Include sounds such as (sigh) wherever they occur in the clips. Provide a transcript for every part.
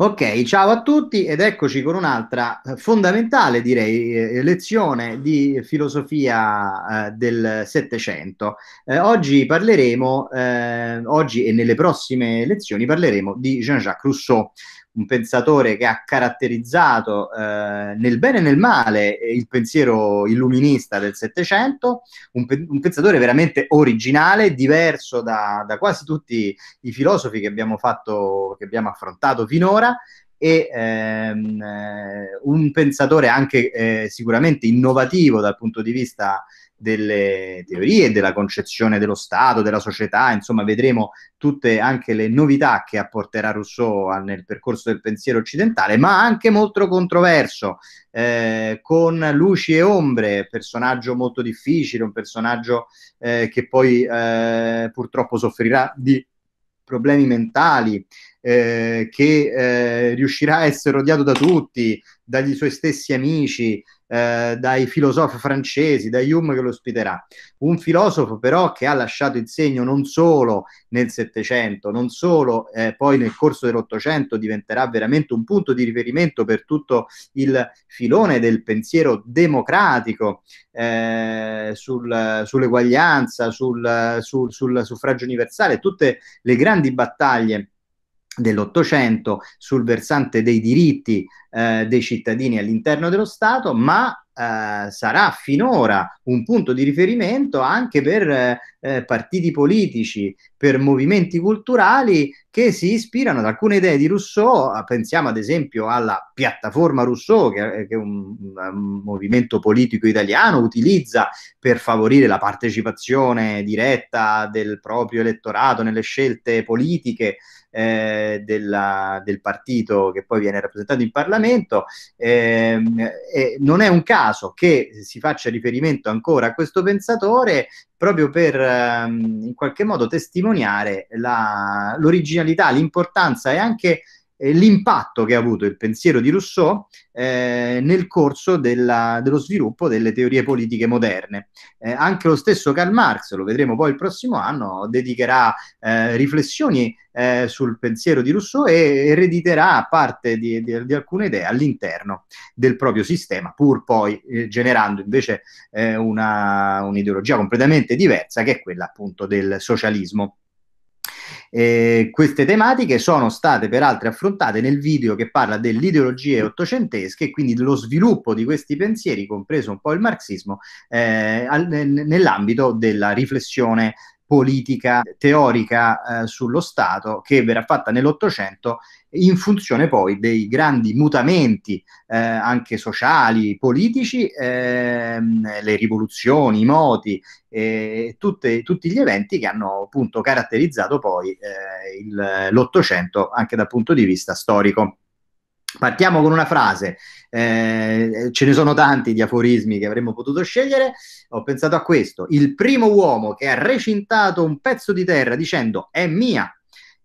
Ok, ciao a tutti ed eccoci con un'altra eh, fondamentale, direi, eh, lezione di filosofia eh, del Settecento. Eh, oggi parleremo, eh, oggi e nelle prossime lezioni parleremo di Jean-Jacques Rousseau un pensatore che ha caratterizzato eh, nel bene e nel male eh, il pensiero illuminista del Settecento, un, pe- un, pensatore veramente originale, diverso da, da quasi tutti i filosofi che abbiamo, fatto, che abbiamo affrontato finora e ehm, eh, un pensatore anche eh, sicuramente innovativo dal punto di vista delle teorie, della concezione dello Stato, della società, insomma vedremo tutte anche le novità che apporterà Rousseau nel percorso del pensiero occidentale, ma anche molto controverso, eh, con luci e ombre, personaggio molto difficile, un personaggio eh, che poi eh, purtroppo soffrirà di problemi mentali, eh, che eh, riuscirà a essere odiato da tutti, dagli suoi stessi amici, eh, dai filosofi francesi, da Hume che lo ospiterà. Un filosofo però che ha lasciato il segno non solo nel Settecento, non solo eh, poi nel corso dell'Ottocento diventerà veramente un punto di riferimento per tutto il filone del pensiero democratico eh, sul, sull'eguaglianza, sul, sul, sul suffragio universale, tutte le grandi battaglie dell'Ottocento sul versante dei diritti eh, dei cittadini all'interno dello Stato, ma eh, sarà finora un punto di riferimento anche per eh, eh partiti politici, per movimenti culturali che si ispirano ad alcune idee di Rousseau, ah, pensiamo ad esempio alla piattaforma Rousseau, che, che un, un movimento politico italiano utilizza per favorire la partecipazione diretta del proprio elettorato nelle scelte politiche eh, della, del partito che poi viene rappresentato in Parlamento. Eh, eh, non è un caso che si faccia riferimento ancora a questo pensatore proprio per ehm, in qualche modo testimoniare la, l'originalità, l'importanza e anche l'impatto che ha avuto il pensiero di Rousseau eh, nel corso della, dello sviluppo delle teorie politiche moderne. Eh, anche lo stesso Karl Marx, lo vedremo poi il prossimo anno, dedicherà eh, riflessioni eh, sul pensiero di Rousseau e erediterà parte di, di, di, alcune idee all'interno del proprio sistema, pur poi eh, generando invece una, un'ideologia completamente diversa che è quella appunto del socialismo. Eh, queste tematiche sono state peraltro affrontate nel video che parla delle ideologie ottocentesche e quindi dello sviluppo di questi pensieri, compreso un po' il marxismo, eh, al, nell'ambito della riflessione politica teorica eh, sullo Stato che verrà fatta nell'Ottocento in funzione poi dei grandi mutamenti eh, anche sociali, politici, ehm, le rivoluzioni, i moti, eh, tutte, tutti gli eventi che hanno appunto caratterizzato poi eh, il, l'Ottocento anche dal punto di vista storico. Partiamo con una frase, eh, ce ne sono tanti di aforismi che avremmo potuto scegliere, ho pensato a questo, il primo uomo che ha recintato un pezzo di terra dicendo è mia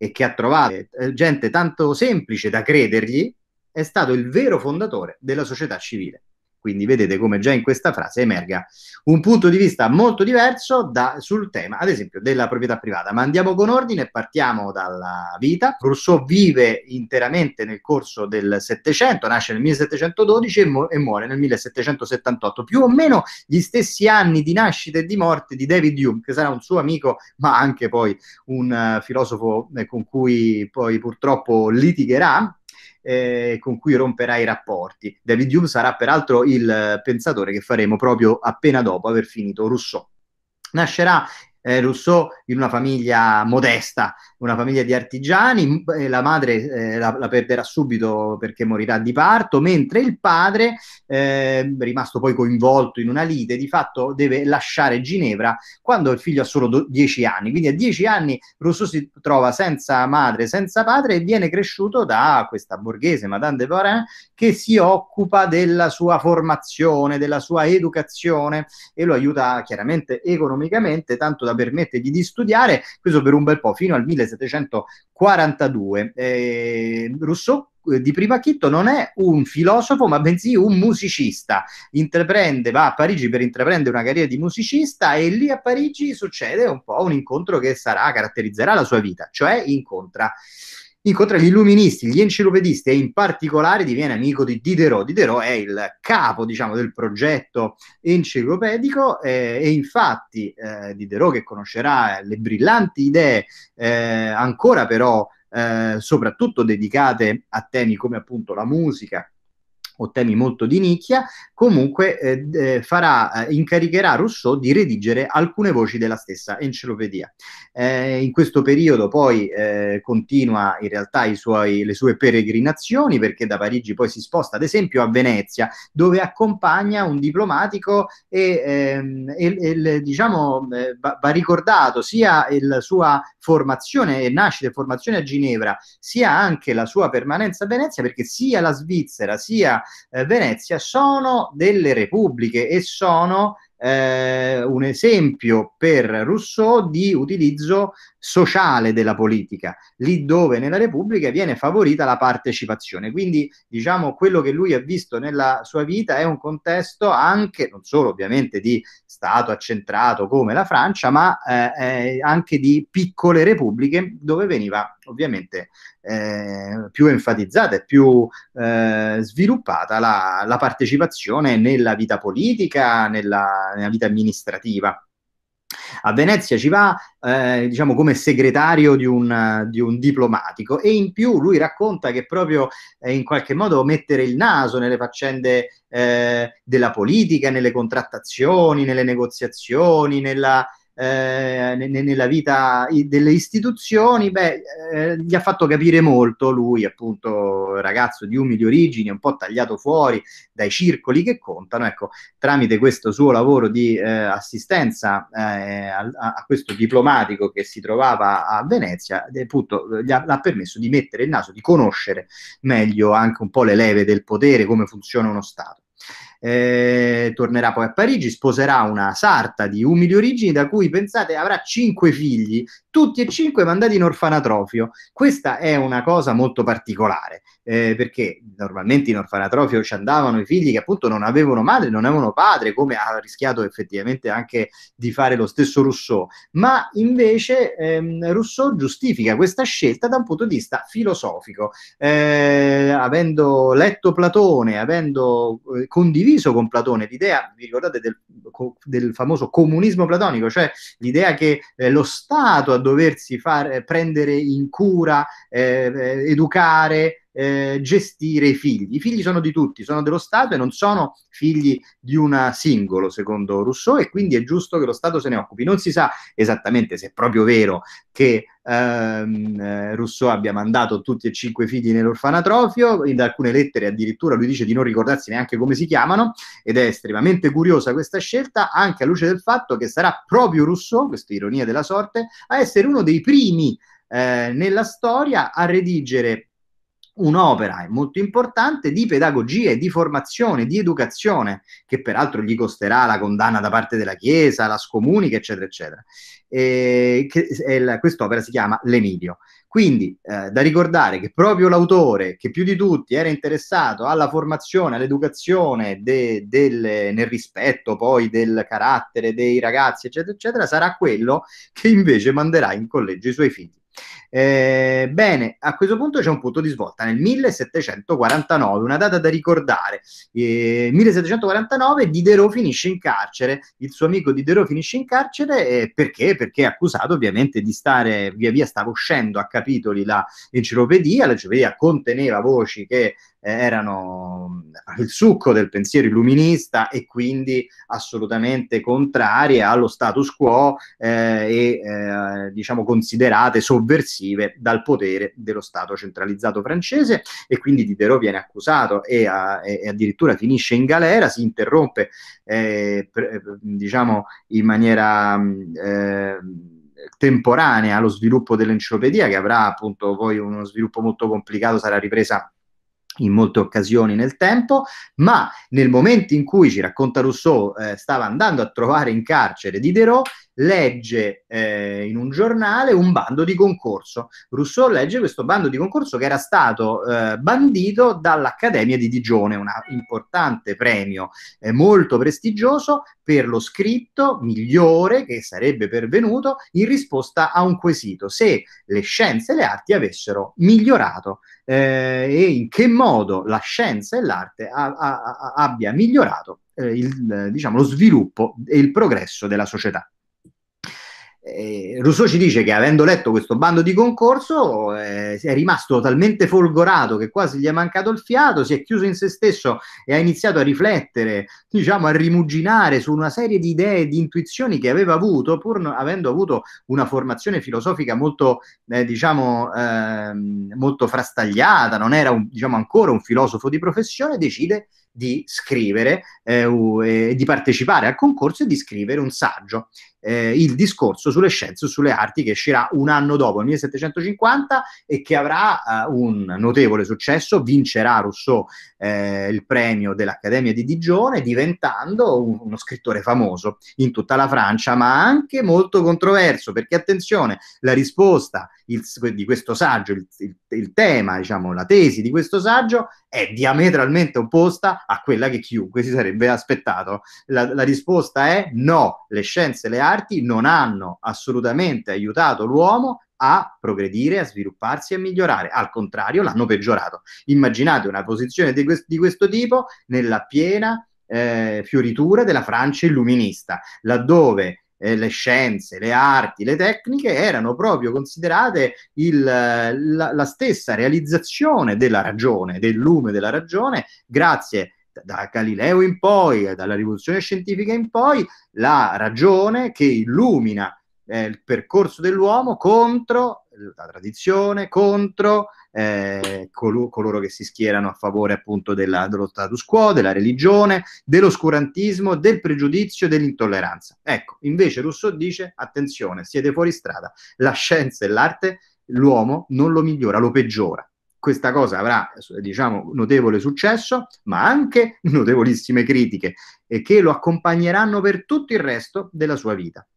e che ha trovato eh, gente tanto semplice da credergli, è stato il vero fondatore della società civile. Quindi vedete come già in questa frase emerga un punto di vista molto diverso da, sul tema, ad esempio, della proprietà privata. Ma andiamo con ordine, partiamo dalla vita. Rousseau vive interamente nel corso del Settecento, nasce nel 1712 e, mu- e muore nel 1778, più o meno gli stessi anni di nascita e di morte di David Hume, che sarà un suo amico, ma anche poi un uh, filosofo eh, con cui poi purtroppo litigherà eh, con cui romperà i rapporti. David Hume sarà peraltro il eh, pensatore che faremo proprio appena dopo aver finito Rousseau. Nascerà eh, Rousseau in una famiglia modesta, una famiglia di artigiani, eh, la madre eh, la, la, perderà subito perché morirà di parto, mentre il padre, eh, rimasto poi coinvolto in una lite, di fatto deve lasciare Ginevra quando il figlio ha solo 10 anni. Quindi a 10 anni Rousseau si trova senza madre, senza padre e viene cresciuto da questa borghese Madame de Varin che si occupa della sua formazione, della sua educazione e lo aiuta chiaramente economicamente, tanto da poteva permettergli di studiare, questo per un bel po', fino al 1742. Ehm, eh, Rousseau di prima chitto non è un filosofo ma bensì un musicista Intraprende, va a Parigi per intraprendere una carriera di musicista e lì a Parigi succede un po' un incontro che sarà, caratterizzerà la sua vita cioè incontra incontra gli illuministi, gli enciclopedisti e in particolare diviene amico di Diderot. Diderot è il capo diciamo, del progetto enciclopedico eh, e infatti eh, Diderot che conoscerà le brillanti idee eh, ancora però eh, soprattutto dedicate a temi come appunto la musica, o temi molto di nicchia, comunque eh, eh farà, eh, incaricherà Rousseau di redigere alcune voci della stessa enciclopedia. Eh, in questo periodo poi eh, continua in realtà suoi, le sue peregrinazioni perché da Parigi poi si sposta ad esempio a Venezia dove accompagna un diplomatico e, ehm, e, e diciamo, eh, va, va, ricordato sia la sua formazione e nascita e formazione a Ginevra sia anche la sua permanenza a Venezia perché sia la Svizzera sia eh, Venezia sono delle repubbliche e sono eh, un esempio per Rousseau di utilizzo sociale della politica, lì dove nella Repubblica viene favorita la partecipazione. Quindi diciamo quello che lui ha visto nella sua vita è un contesto anche, non solo ovviamente di Stato accentrato come la Francia, ma eh, eh anche di piccole repubbliche dove veniva ovviamente eh, più enfatizzata e più eh, sviluppata la, la partecipazione nella vita politica, nella nella vita amministrativa. A Venezia ci va, eh, diciamo, come segretario di un, di un, diplomatico e in più lui racconta che proprio eh, in qualche modo mettere il naso nelle faccende eh, della politica, nelle contrattazioni, nelle negoziazioni, nella, eh, nella vita delle istituzioni, beh, eh, gli ha fatto capire molto lui, appunto, ragazzo di umili origini, un po' tagliato fuori dai circoli che contano, ecco, tramite questo suo lavoro di eh, assistenza eh, a, a, questo diplomatico che si trovava a Venezia, eh, appunto, gli ha, ha, permesso di mettere il naso, di conoscere meglio anche un po' le leve del potere, come funziona uno Stato eh, tornerà poi a Parigi, sposerà una sarta di umili origini da cui pensate avrà cinque figli, tutti e cinque mandati in orfanatrofio. Questa è una cosa molto particolare eh, perché normalmente in orfanatrofio ci andavano i figli che appunto non avevano madre, non avevano padre, come ha rischiato effettivamente anche di fare lo stesso Rousseau, ma invece ehm, Rousseau giustifica questa scelta da un punto di vista filosofico, eh, avendo letto Platone, avendo eh, condiviso con Platone l'idea, vi ricordate del, del famoso comunismo platonico, cioè l'idea che eh, lo Stato a doversi far, eh, prendere in cura, eh, educare, eh, gestire i figli. I figli sono di tutti, sono dello Stato e non sono figli di una singolo, secondo Rousseau, e quindi è giusto che lo Stato se ne occupi. Non si sa esattamente se è proprio vero che ehm, eh, Rousseau abbia mandato tutti e cinque i figli nell'orfanatrofio, in alcune lettere addirittura lui dice di non ricordarsi neanche come si chiamano, ed è estremamente curiosa questa scelta, anche a luce del fatto che sarà proprio Rousseau, questa ironia della sorte, a essere uno dei primi eh, nella storia a redigere un'opera molto importante di pedagogia e di formazione, di educazione, che peraltro gli costerà la condanna da parte della Chiesa, la scomunica, eccetera, eccetera. E, che, quest'opera si chiama L'Emilio. Quindi eh, da ricordare che proprio l'autore, che più di tutti era interessato alla formazione, all'educazione, de, del, nel rispetto poi del carattere dei ragazzi, eccetera, eccetera, sarà quello che invece manderà in collegio i suoi figli. Eh, bene, a questo punto c'è un punto di svolta nel 1749, una data da ricordare. Eh, 1749 Diderot finisce in carcere, il suo amico Diderot finisce in carcere eh, perché? Perché è accusato ovviamente di stare via via, stava uscendo a capitoli l'enciclopedia, l'enciclopedia conteneva voci che eh, erano mm, il succo del pensiero illuminista e quindi assolutamente contrarie allo status quo eh, e eh, diciamo considerate sovversive dal potere dello Stato centralizzato francese e quindi Diderot viene accusato e, a, eh, e addirittura finisce in galera, si interrompe eh, pre, eh, diciamo in maniera mm, temporanea lo sviluppo dell'enciclopedia che avrà appunto poi uno sviluppo molto complicato, sarà ripresa in molte occasioni nel tempo, ma nel momento in cui, ci racconta Rousseau, eh, stava andando a trovare in carcere Diderot, legge eh, in un giornale un bando di concorso. Rousseau legge questo bando di concorso che era stato eh, bandito dall'Accademia di Digione, un importante premio eh, molto prestigioso per lo scritto migliore che sarebbe pervenuto in risposta a un quesito, se le scienze e le arti avessero migliorato eh, e in che modo la scienza e l'arte a, a, a, abbia migliorato eh, il, diciamo, lo sviluppo e il progresso della società. Eh, Rousseau ci dice che avendo letto questo bando di concorso eh, è rimasto talmente folgorato che quasi gli è mancato il fiato, si è chiuso in se stesso e ha iniziato a riflettere, diciamo a rimuginare su una serie di idee e di intuizioni che aveva avuto, pur no, avendo avuto una formazione filosofica molto, eh, diciamo, ehm, molto frastagliata, non era un, diciamo, ancora un filosofo di professione, decide di scrivere eh, di partecipare al concorso e di scrivere un saggio eh, il discorso sulle scienze e sulle arti che uscirà un anno dopo il 1750 e che avrà eh, un notevole successo vincerà Rousseau eh, il premio dell'Accademia di Digione diventando un, uno scrittore famoso in tutta la Francia ma anche molto controverso perché attenzione la risposta il, di questo saggio il, il, il tema diciamo la tesi di questo saggio è diametralmente opposta a quella che chiunque si sarebbe aspettato. La, la risposta è no, le scienze e le arti non hanno assolutamente aiutato l'uomo a progredire, a svilupparsi e a migliorare. Al contrario, l'hanno peggiorato. Immaginate una posizione di, quest- di questo tipo nella piena eh, fioritura della Francia illuminista, laddove eh, le scienze, le arti, le tecniche erano proprio considerate il, la, la stessa realizzazione della ragione, del lume della ragione, grazie da Galileo in poi, dalla rivoluzione scientifica in poi, la ragione che illumina eh, il percorso dell'uomo contro la tradizione, contro eh, col- coloro che si schierano a favore appunto della, dello status quo, della religione, dell'oscurantismo, del pregiudizio, dell'intolleranza. Ecco, invece Rousseau dice attenzione, siete fuori strada, la scienza e l'arte l'uomo non lo migliora, lo peggiora questa cosa avrà diciamo, notevole successo, ma anche notevolissime critiche eh, che lo accompagneranno per tutto il resto della sua vita.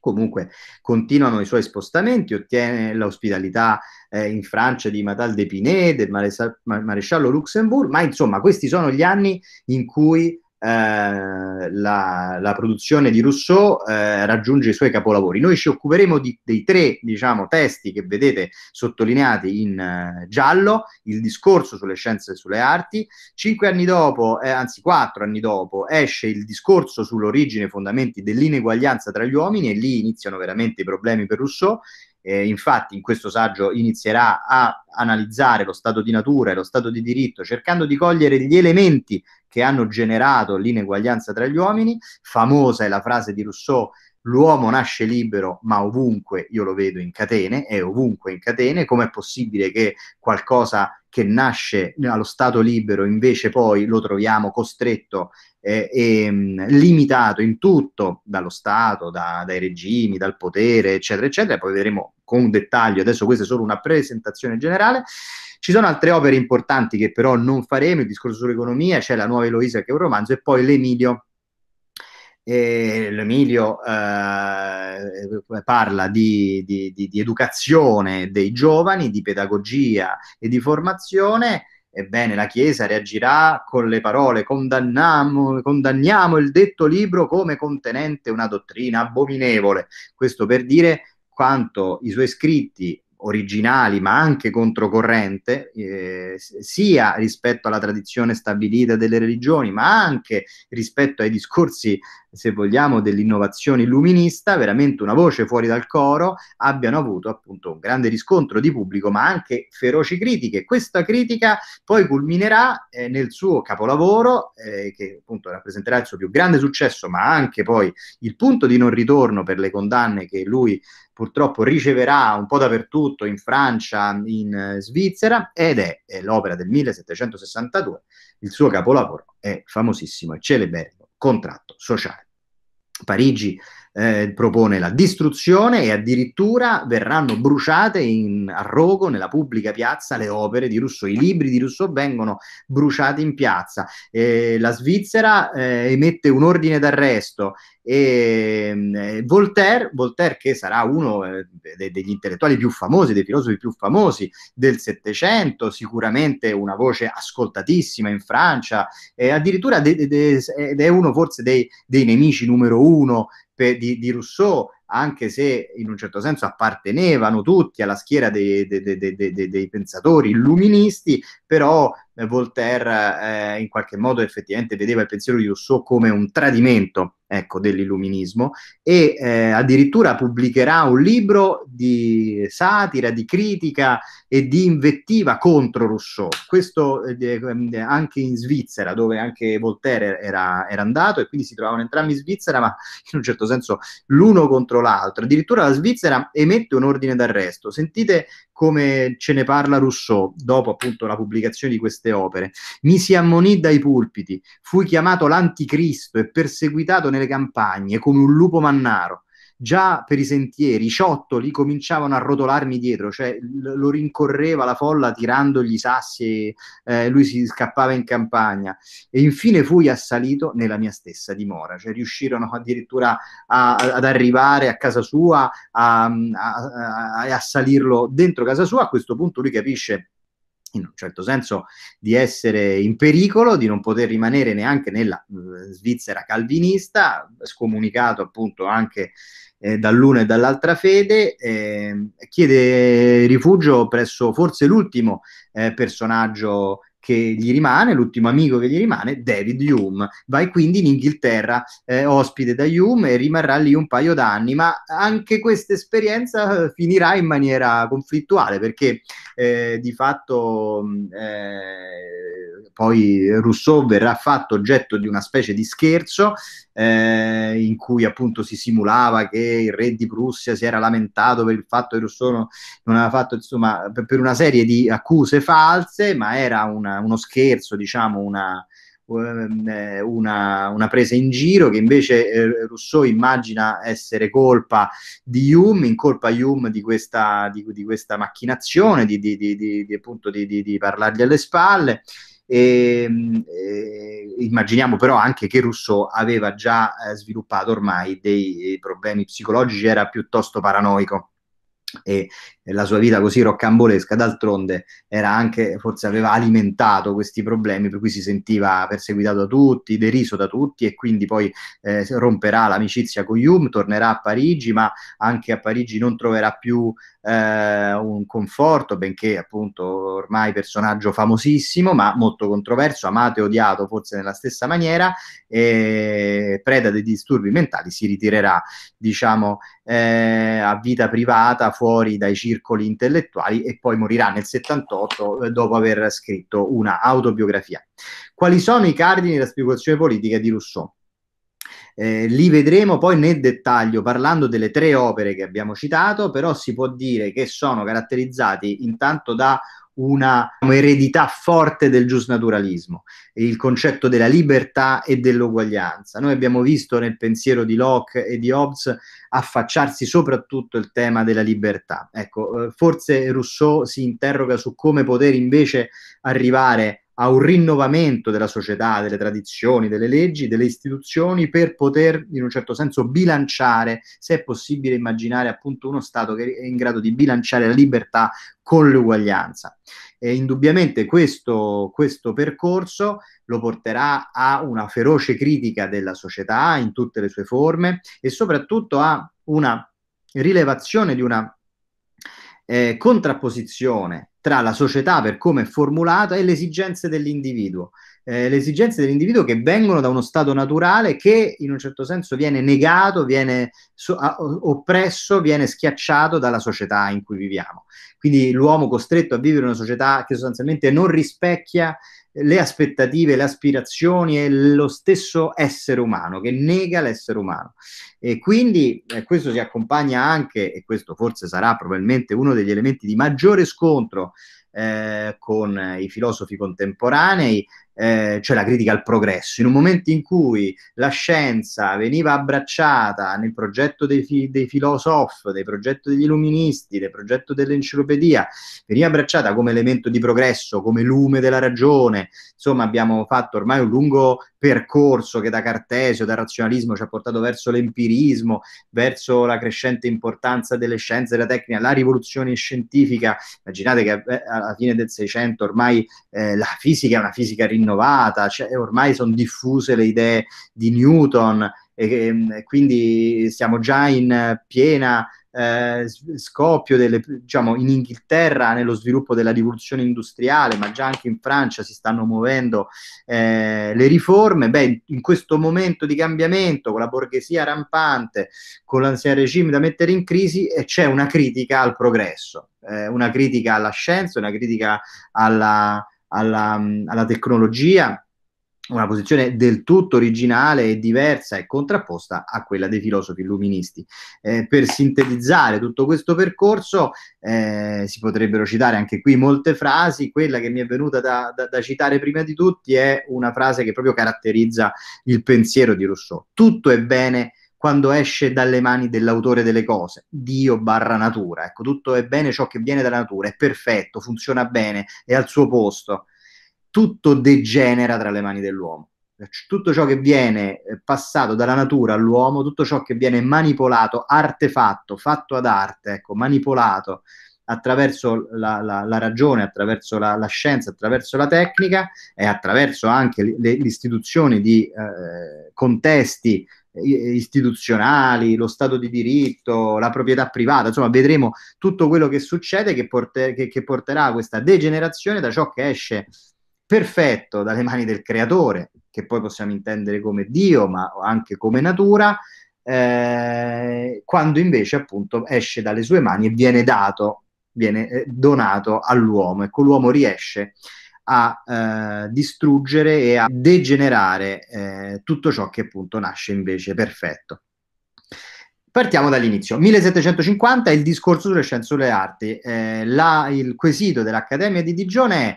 Comunque continuano i suoi spostamenti, ottiene l'ospitalità eh, in Francia di Matal de Pinet, del maresciallo Luxembourg, ma insomma questi sono gli anni in cui eh, la, la, produzione di Rousseau eh, raggiunge i suoi capolavori. Noi ci occuperemo di, dei tre diciamo, testi che vedete sottolineati in eh, giallo, il discorso sulle scienze e sulle arti, cinque anni dopo, eh, anzi quattro anni dopo, esce il discorso sull'origine e fondamenti dell'ineguaglianza tra gli uomini e lì iniziano veramente i problemi per Rousseau eh, infatti in questo saggio inizierà a analizzare lo stato di natura e lo stato di diritto, cercando di cogliere gli elementi che hanno generato l'ineguaglianza tra gli uomini. Famosa è la frase di Rousseau l'uomo nasce libero, ma ovunque io lo vedo in catene, è ovunque in catene, com'è possibile che qualcosa che nasce allo stato libero invece poi lo troviamo costretto eh, e, mm, limitato in tutto dallo Stato, da, dai regimi, dal potere, eccetera, eccetera. Poi vedremo con dettaglio, adesso questa è solo una presentazione generale. Ci sono altre opere importanti che però non faremo, il discorso sull'economia, c'è cioè la nuova Eloisa che è un romanzo, e poi l'Emilio eh, l'Emilio eh, parla di, di, di, di, educazione dei giovani, di pedagogia e di formazione Ebbene, la Chiesa reagirà con le parole condanniamo, condanniamo il detto libro come contenente una dottrina abominevole. Questo per dire quanto i suoi scritti originali ma anche controcorrente eh, sia rispetto alla tradizione stabilita delle religioni ma anche rispetto ai discorsi se vogliamo, dell'innovazione illuminista, veramente una voce fuori dal coro, abbiano avuto appunto un grande riscontro di pubblico, ma anche feroci critiche. Questa critica poi culminerà eh, nel suo capolavoro, eh, che appunto rappresenterà il suo più grande successo, ma anche poi il punto di non ritorno per le condanne che lui purtroppo riceverà un po' dappertutto in Francia, in eh, Svizzera, ed è, è l'opera del 1762, il suo capolavoro è famosissimo e celeberrimo contratto sociale. Parigi eh, propone la distruzione e addirittura verranno bruciate in, a rogo nella pubblica piazza le opere di Russo, i libri di Russo vengono bruciati in piazza, eh, la Svizzera eh, emette un ordine d'arresto e eh, Voltaire, Voltaire, che sarà uno eh, degli intellettuali più famosi, dei filosofi più famosi del Settecento, sicuramente una voce ascoltatissima in Francia, eh, addirittura de- de- de- ed è uno forse dei, dei nemici numero uno di, di Rousseau anche se in un certo senso appartenevano tutti alla schiera dei, dei, dei, dei pensatori illuministi, però eh, Voltaire eh, in qualche modo effettivamente vedeva il pensiero di Rousseau come un tradimento ecco, dell'illuminismo e eh, addirittura pubblicherà un libro di satira, di critica e di invettiva contro Rousseau. Questo eh, eh anche in Svizzera, dove anche Voltaire era, era andato e quindi si trovavano entrambi in Svizzera, ma in un certo senso l'uno contro contro l'altro. Addirittura la Svizzera emette un ordine d'arresto. Sentite come ce ne parla Rousseau dopo appunto la pubblicazione di queste opere. Mi si ammonì dai pulpiti, fui chiamato l'anticristo e perseguitato nelle campagne come un lupo mannaro già per i sentieri i ciottoli cominciavano a rotolarmi dietro, cioè lo rincorreva la folla tirandogli i sassi e eh, lui si scappava in campagna. E infine fui assalito nella mia stessa dimora, cioè riuscirono addirittura a, ad arrivare a casa sua e assalirlo dentro casa sua. A questo punto lui capisce in un certo senso di essere in pericolo, di non poter rimanere neanche nella eh, Svizzera calvinista, scomunicato appunto anche eh, dall'una e dall'altra fede, eh, chiede rifugio presso forse l'ultimo eh, personaggio che gli rimane, l'ultimo amico che gli rimane, David Hume. Vai quindi in Inghilterra, eh, ospite da Hume, e rimarrà lì un paio d'anni, ma anche questa esperienza eh, finirà in maniera conflittuale, perché eh, di fatto mm, eh, poi Rousseau verrà fatto oggetto di una specie di scherzo eh, in cui appunto si simulava che il re di Prussia si era lamentato per il fatto che Rousseau non aveva fatto, insomma, per una serie di accuse false, ma era un una, uno scherzo, diciamo, una, um, eh, una, una, presa in giro che invece eh, Rousseau immagina essere colpa di Hume, in colpa Hume di questa, di, di questa macchinazione, di, di appunto, di parlargli alle spalle. E, e, eh, immaginiamo però anche che Rousseau aveva già eh, sviluppato ormai dei problemi psicologici, era piuttosto paranoico e la sua vita così roccambolesca, d'altronde era anche, forse aveva alimentato questi problemi per cui si sentiva perseguitato da tutti, deriso da tutti e quindi poi eh, romperà l'amicizia con Hume, tornerà a Parigi, ma anche a Parigi non troverà più eh, un conforto, benché appunto ormai personaggio famosissimo, ma molto controverso, amato e odiato forse nella stessa maniera, e preda dei disturbi mentali, si ritirerà diciamo eh, a vita privata fuori dai circoli intellettuali e poi morirà nel 78 eh, dopo aver scritto una autobiografia. Quali sono i cardini della spiegazione politica di Rousseau? Eh, li vedremo poi nel dettaglio parlando delle tre opere che abbiamo citato, però si può dire che sono caratterizzati intanto da una diciamo, eredità forte del giusnaturalismo, il concetto della libertà e dell'uguaglianza. Noi abbiamo visto nel pensiero di Locke e di Hobbes affacciarsi soprattutto il tema della libertà. Ecco, eh, forse Rousseau si interroga su come poter invece arrivare a un rinnovamento della società, delle tradizioni, delle leggi, delle istituzioni per poter in un certo senso bilanciare, se è possibile immaginare appunto uno Stato che è in grado di bilanciare la libertà con l'uguaglianza. E indubbiamente questo, questo percorso lo porterà a una feroce critica della società in tutte le sue forme e soprattutto a una rilevazione di una eh, contrapposizione tra la società per come è formulata e le esigenze dell'individuo. Eh, le esigenze dell'individuo che vengono da uno stato naturale che in un certo senso viene negato, viene so- oppresso, viene schiacciato dalla società in cui viviamo. Quindi l'uomo costretto a vivere in una società che sostanzialmente non rispecchia le aspettative, le aspirazioni e lo stesso essere umano, che nega l'essere umano. E quindi eh, questo si accompagna anche, e questo forse sarà probabilmente uno degli elementi di maggiore scontro eh, con i filosofi contemporanei, eh, cioè la critica al progresso. In un momento in cui la scienza veniva abbracciata nel progetto dei, fi- dei filosofi, del progetto degli illuministi, del progetto dell'enciclopedia, veniva abbracciata come elemento di progresso, come lume della ragione, insomma abbiamo fatto ormai un lungo percorso che da Cartesio, dal razionalismo ci ha portato verso l'empirismo, verso la crescente importanza delle scienze, e della tecnica, la rivoluzione scientifica. Immaginate che eh, alla fine del Seicento ormai eh, la fisica è una fisica rinnovata innovata, cioè, eh, ormai sono diffuse le idee di Newton e, ehm, e quindi siamo già in piena eh, scoppio delle, diciamo, in Inghilterra nello sviluppo della rivoluzione industriale, ma già anche in Francia si stanno muovendo eh, le riforme. Beh, in questo momento di cambiamento, con la borghesia rampante, con l'ansia regime da mettere in crisi, eh, c'è una critica al progresso, eh, una critica alla scienza, una critica alla alla, alla tecnologia, una posizione del tutto originale e diversa e contrapposta a quella dei filosofi illuministi. Eh, per sintetizzare tutto questo percorso eh, si potrebbero citare anche qui molte frasi, quella che mi è venuta da, da, da, citare prima di tutti è una frase che proprio caratterizza il pensiero di Rousseau. Tutto è bene quando esce dalle mani dell'autore delle cose, Dio barra natura. Ecco, tutto è bene ciò che viene dalla natura, è perfetto, funziona bene, è al suo posto. Tutto degenera tra le mani dell'uomo. Tutto ciò che viene eh, passato dalla natura all'uomo, tutto ciò che viene manipolato, artefatto, fatto ad arte, ecco, manipolato attraverso la, la, la ragione, attraverso la, la, scienza, attraverso la tecnica e attraverso anche le, le istituzioni di eh, contesti istituzionali, lo Stato di diritto, la proprietà privata, insomma vedremo tutto quello che succede che, porter- che, che porterà a questa degenerazione da ciò che esce perfetto dalle mani del creatore, che poi possiamo intendere come Dio, ma anche come natura, eh, quando invece appunto esce dalle sue mani e viene dato, viene eh, donato all'uomo. Ecco, l'uomo riesce a eh, distruggere e a degenerare eh, tutto ciò che appunto nasce invece perfetto. Partiamo dall'inizio. 1750 il discorso sulle scienze e sulle arti. Eh, la, il quesito dell'Accademia di Digione è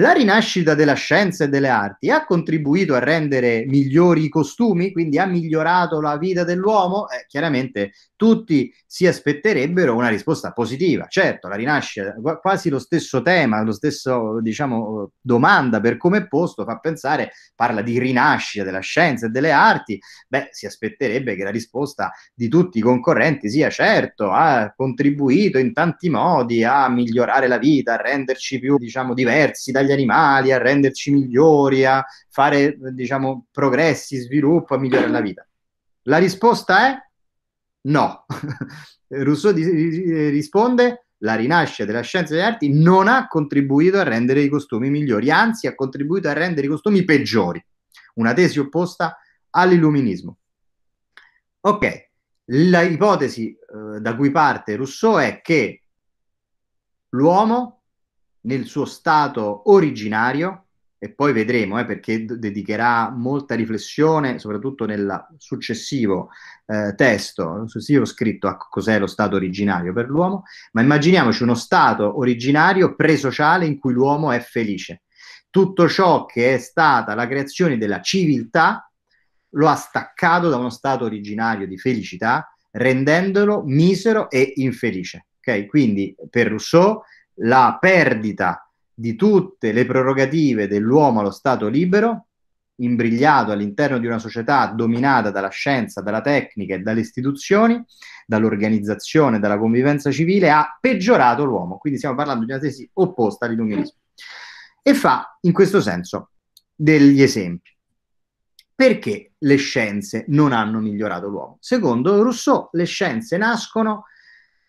la rinascita della scienza e delle arti ha contribuito a rendere migliori i costumi, quindi ha migliorato la vita dell'uomo? Eh, chiaramente tutti si aspetterebbero una risposta positiva. Certo, la rinascita, quasi lo stesso tema, lo stesso, diciamo, domanda per come è posto, fa pensare, parla di rinascita della scienza e delle arti, beh, si aspetterebbe che la risposta di tutti i concorrenti sia certo, ha contribuito in tanti modi a migliorare la vita, a renderci più, diciamo, diversi dagli gli animali, a renderci migliori, a fare diciamo, progressi, sviluppo, a migliorare la vita? La risposta è no. (laughs) Rousseau di- risponde la rinascita della scienza e delle arti non ha contribuito a rendere i costumi migliori, anzi ha contribuito a rendere i costumi peggiori, una tesi opposta all'illuminismo. Ok, l'ipotesi eh, da cui parte Rousseau è che l'uomo nel suo stato originario, e poi vedremo eh, perché dedicherà molta riflessione, soprattutto nel successivo eh, testo, nel successivo scritto a cos'è lo stato originario per l'uomo, ma immaginiamoci uno stato originario presociale in cui l'uomo è felice. Tutto ciò che è stata la creazione della civiltà lo ha staccato da uno stato originario di felicità, rendendolo misero e infelice. Okay? Quindi per Rousseau la perdita di tutte le prerogative dell'uomo allo Stato libero, imbrigliato all'interno di una società dominata dalla scienza, dalla tecnica e dalle istituzioni, dall'organizzazione, dalla convivenza civile, ha peggiorato l'uomo. Quindi stiamo parlando di una tesi opposta all'illuminismo. E fa in questo senso degli esempi. Perché le scienze non hanno migliorato l'uomo? Secondo Rousseau, le scienze nascono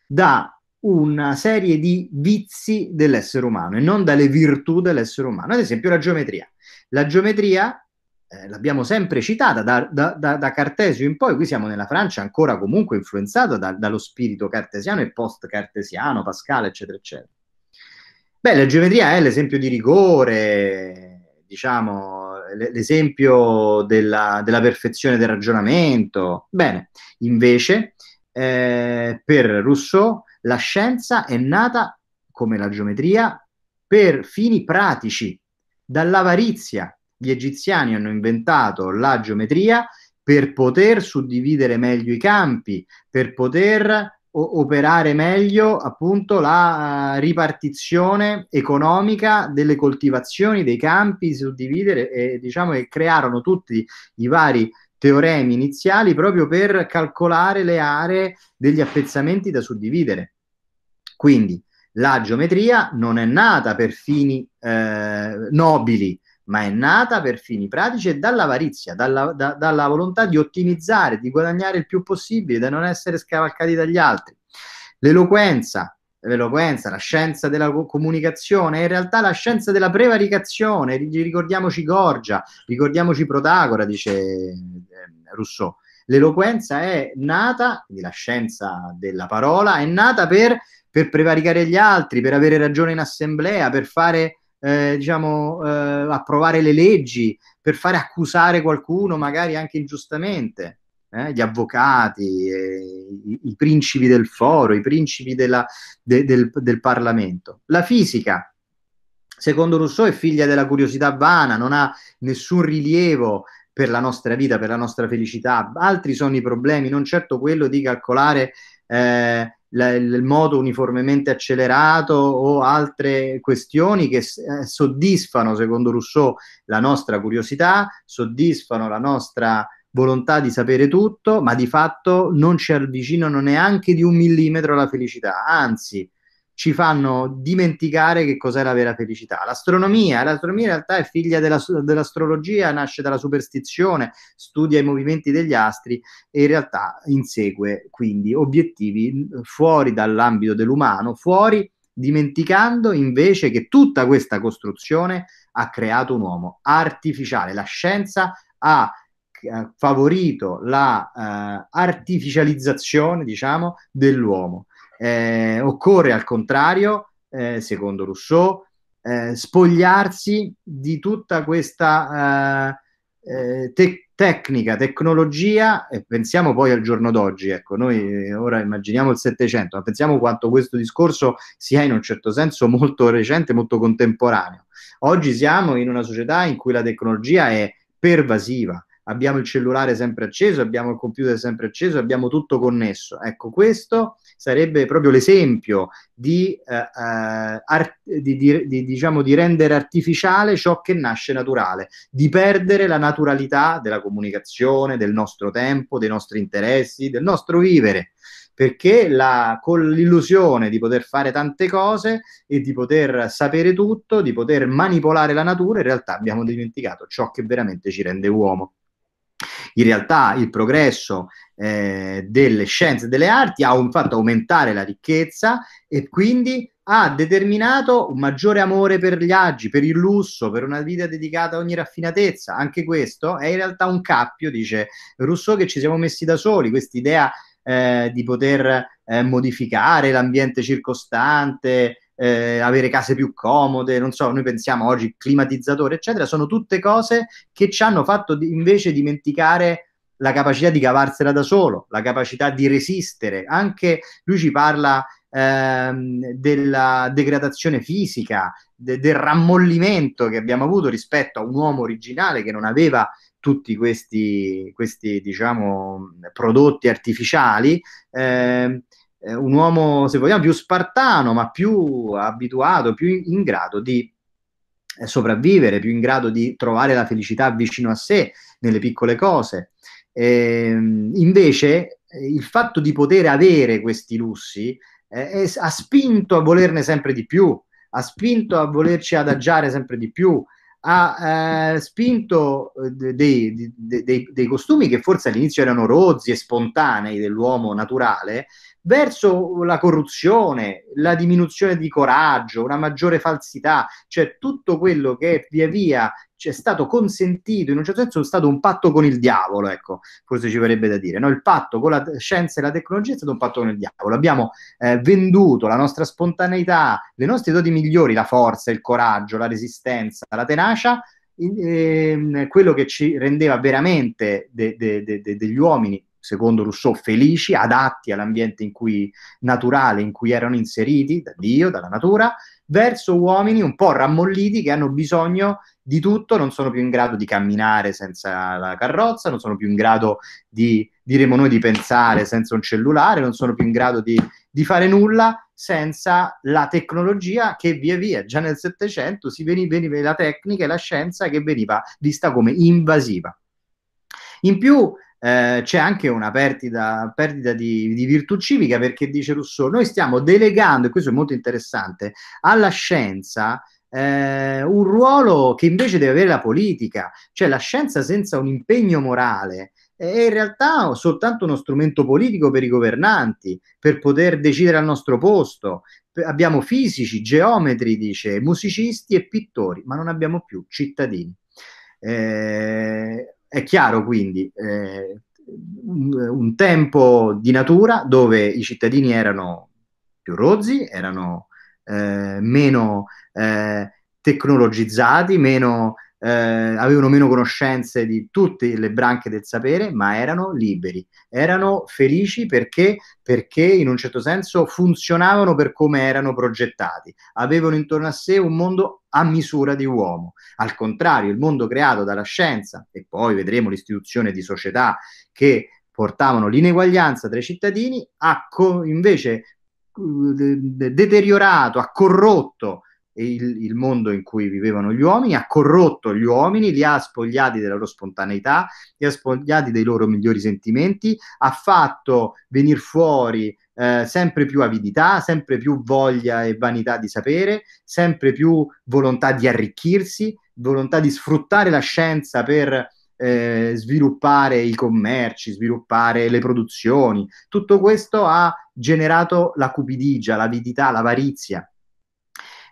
da una serie di vizi dell'essere umano e non dalle virtù dell'essere umano. Ad esempio la geometria. La geometria eh, l'abbiamo sempre citata da, da, da, da, Cartesio in poi, qui siamo nella Francia ancora comunque influenzata dallo spirito cartesiano e post-cartesiano, Pascale, eccetera, eccetera. Beh, la geometria è l'esempio di rigore, diciamo, l'esempio della, della perfezione del ragionamento. Bene, invece, eh, per Rousseau, la scienza è nata, come la geometria, per fini pratici, dall'avarizia. Gli egiziani hanno inventato la geometria per poter suddividere meglio i campi, per poter operare meglio appunto la eh, ripartizione economica delle coltivazioni, dei campi, suddividere e diciamo che crearono tutti i vari teoremi iniziali proprio per calcolare le aree degli appezzamenti da suddividere. Quindi la geometria non è nata per fini eh, nobili, ma è nata per fini pratici e dall'avarizia, dalla, da, dalla volontà di ottimizzare, di guadagnare il più possibile, da non essere scavalcati dagli altri. L'eloquenza, l'eloquenza, la scienza della comunicazione, in realtà la scienza della prevaricazione, ricordiamoci Gorgia, ricordiamoci Protagora, dice ehm, Rousseau. L'eloquenza è nata, quindi la scienza della parola, è nata per, per prevaricare gli altri, per avere ragione in assemblea, per fare, eh, diciamo, eh, approvare le leggi, per fare accusare qualcuno magari anche ingiustamente eh, gli avvocati, eh, i, i, principi del foro, i principi della, de, del, del Parlamento. La fisica, secondo Rousseau, è figlia della curiosità vana, non ha nessun rilievo per la nostra vita, per la nostra felicità. Altri sono i problemi, non certo quello di calcolare eh, la, il modo uniformemente accelerato o altre questioni che eh, soddisfano, secondo Rousseau, la nostra curiosità, soddisfano la nostra volontà di sapere tutto, ma di fatto non ci avvicinano neanche di un millimetro alla felicità, anzi ci fanno dimenticare che cos'è la vera felicità. L'astronomia, l'astronomia in realtà è figlia della, dell'astrologia, nasce dalla superstizione, studia i movimenti degli astri e in realtà insegue quindi obiettivi fuori dall'ambito dell'umano, fuori dimenticando invece che tutta questa costruzione ha creato un uomo artificiale. La scienza ha favorito la eh, artificializzazione, diciamo, dell'uomo. Eh, occorre al contrario, eh, secondo Rousseau, spogliarsi di tutta questa te- tecnica, tecnologia, e pensiamo poi al giorno d'oggi, ecco, noi ora immaginiamo il Settecento, ma pensiamo quanto questo discorso sia in un certo senso molto recente, molto contemporaneo. Oggi siamo in una società in cui la tecnologia è pervasiva, abbiamo il cellulare sempre acceso, abbiamo il computer sempre acceso, abbiamo tutto connesso. Ecco, questo sarebbe proprio l'esempio di, eh, eh art- di, di, diciamo, di, rendere artificiale ciò che nasce naturale, di perdere la naturalità della comunicazione, del nostro tempo, dei nostri interessi, del nostro vivere. Perché la, con l'illusione di poter fare tante cose e di poter sapere tutto, di poter manipolare la natura, in realtà abbiamo dimenticato ciò che veramente ci rende uomo. In realtà il progresso eh, delle scienze e delle arti ha fatto aumentare la ricchezza e quindi ha determinato un maggiore amore per gli agi, per il lusso, per una vita dedicata a ogni raffinatezza. Anche questo è in realtà un cappio, dice Rousseau, che ci siamo messi da soli, questa idea eh, di poter eh, modificare l'ambiente circostante, eh, avere case più comode, non so, noi pensiamo oggi climatizzatore, eccetera, sono tutte cose che ci hanno fatto di, invece dimenticare la capacità di cavarsela da solo, la capacità di resistere. Anche lui ci parla ehm, della degradazione fisica, de, del rammollimento che abbiamo avuto rispetto a un uomo originale che non aveva tutti questi, questi diciamo, prodotti artificiali. Eh, eh, un uomo, se vogliamo, più spartano, ma più abituato, più in, in grado di eh, sopravvivere, più in grado di trovare la felicità vicino a sé, nelle piccole cose. Ehm, eh, invece il fatto di poter avere questi lussi eh, ha spinto a volerne sempre di più, ha spinto a volerci adagiare sempre di più, ha eh, spinto eh, dei, dei, dei, dei, costumi che forse all'inizio erano rozzi e spontanei dell'uomo naturale, verso la corruzione, la diminuzione di coraggio, una maggiore falsità, cioè tutto quello che via via ci è stato consentito, in un certo senso è stato un patto con il diavolo, ecco, forse ci verrebbe da dire, no? il patto con la scienza e la tecnologia è stato un patto con il diavolo, abbiamo eh, venduto la nostra spontaneità, le nostre doti migliori, la forza, il coraggio, la resistenza, la tenacia, ehm, quello che ci rendeva veramente de, de, de, degli uomini secondo Rousseau, felici, adatti all'ambiente in cui, naturale in cui erano inseriti, da Dio, dalla natura, verso uomini un po' rammolliti che hanno bisogno di tutto, non sono più in grado di camminare senza la carrozza, non sono più in grado di, diremo noi, di pensare senza un cellulare, non sono più in grado di, di fare nulla senza la tecnologia che via via, già nel Settecento, si veniva, veniva la tecnica e la scienza che veniva vista come invasiva. In più, eh, c'è anche una perdita, perdita di, di, virtù civica perché dice Rousseau, noi stiamo delegando, e questo è molto interessante, alla scienza eh, un ruolo che invece deve avere la politica, cioè la scienza senza un impegno morale eh, è in realtà soltanto uno strumento politico per i governanti, per poter decidere al nostro posto. Abbiamo fisici, geometri, dice, musicisti e pittori, ma non abbiamo più cittadini. Eh, è chiaro quindi eh, un, un, tempo di natura dove i cittadini erano più rozzi, erano eh, meno eh, tecnologizzati, meno eh, avevano meno conoscenze di tutte le branche del sapere, ma erano liberi, erano felici perché, perché in un certo senso funzionavano per come erano progettati, avevano intorno a sé un mondo a misura di uomo. Al contrario, il mondo creato dalla scienza, e poi vedremo l'istituzione di società che portavano l'ineguaglianza tra i cittadini, ha co- invece eh, deteriorato, ha corrotto il, il, mondo in cui vivevano gli uomini, ha corrotto gli uomini, li ha spogliati della loro spontaneità, li ha spogliati dei loro migliori sentimenti, ha fatto venire fuori eh, sempre più avidità, sempre più voglia e vanità di sapere, sempre più volontà di arricchirsi, volontà di sfruttare la scienza per eh, sviluppare i commerci, sviluppare le produzioni. Tutto questo ha generato la cupidigia, l'avidità, l'avarizia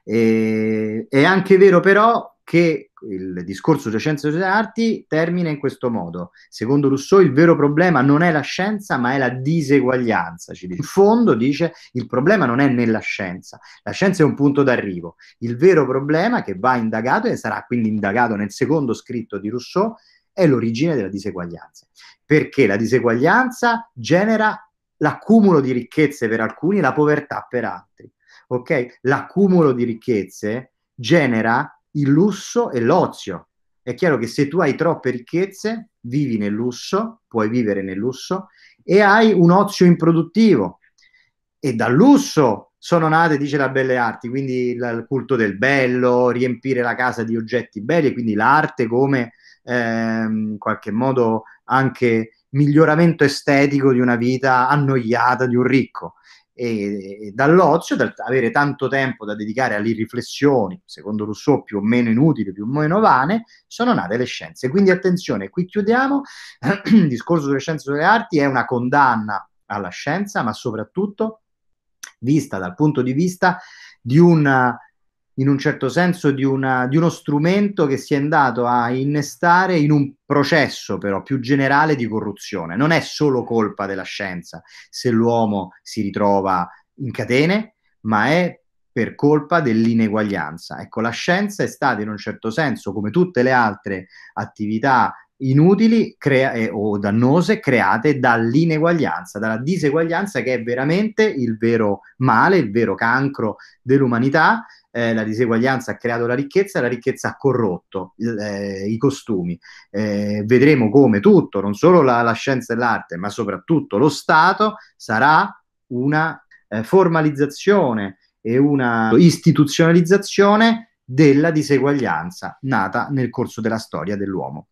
e, è anche vero però che il discorso sulle scienze delle arti termina in questo modo. Secondo Rousseau il vero problema non è la scienza, ma è la diseguaglianza. In fondo dice il problema non è nella scienza, la scienza è un punto d'arrivo. Il vero problema che va indagato e sarà quindi indagato nel secondo scritto di Rousseau è l'origine della diseguaglianza, perché la diseguaglianza genera l'accumulo di ricchezze per alcuni e la povertà per altri ok? L'accumulo di ricchezze genera il lusso e l'ozio. È chiaro che se tu hai troppe ricchezze, vivi nel lusso, puoi vivere nel lusso, e hai un ozio improduttivo. E dal lusso sono nate, dice la Belle Arti, quindi il culto del bello, riempire la casa di oggetti belli, quindi l'arte come ehm, in qualche modo anche miglioramento estetico di una vita annoiata di un ricco e dall'ozio, da avere tanto tempo da dedicare alle riflessioni, secondo Rousseau più o meno inutili, più o meno vane, sono nate le scienze. Quindi attenzione, qui chiudiamo, il (clears throat) discorso sulle scienze e sulle arti è una condanna alla scienza, ma soprattutto vista dal punto di vista di una in un certo senso di, una, di, uno strumento che si è andato a innestare in un processo però più generale di corruzione. Non è solo colpa della scienza se l'uomo si ritrova in catene, ma è per colpa dell'ineguaglianza. Ecco, la scienza è stata in un certo senso, come tutte le altre attività inutili crea- eh, o dannose create dall'ineguaglianza, dalla diseguaglianza che è veramente il vero male, il vero cancro dell'umanità eh, la diseguaglianza ha creato la ricchezza la ricchezza ha corrotto eh, i costumi. Eh, vedremo come tutto, non solo la, la, scienza e l'arte, ma soprattutto lo Stato sarà una eh, formalizzazione e una istituzionalizzazione della diseguaglianza nata nel corso della storia dell'uomo.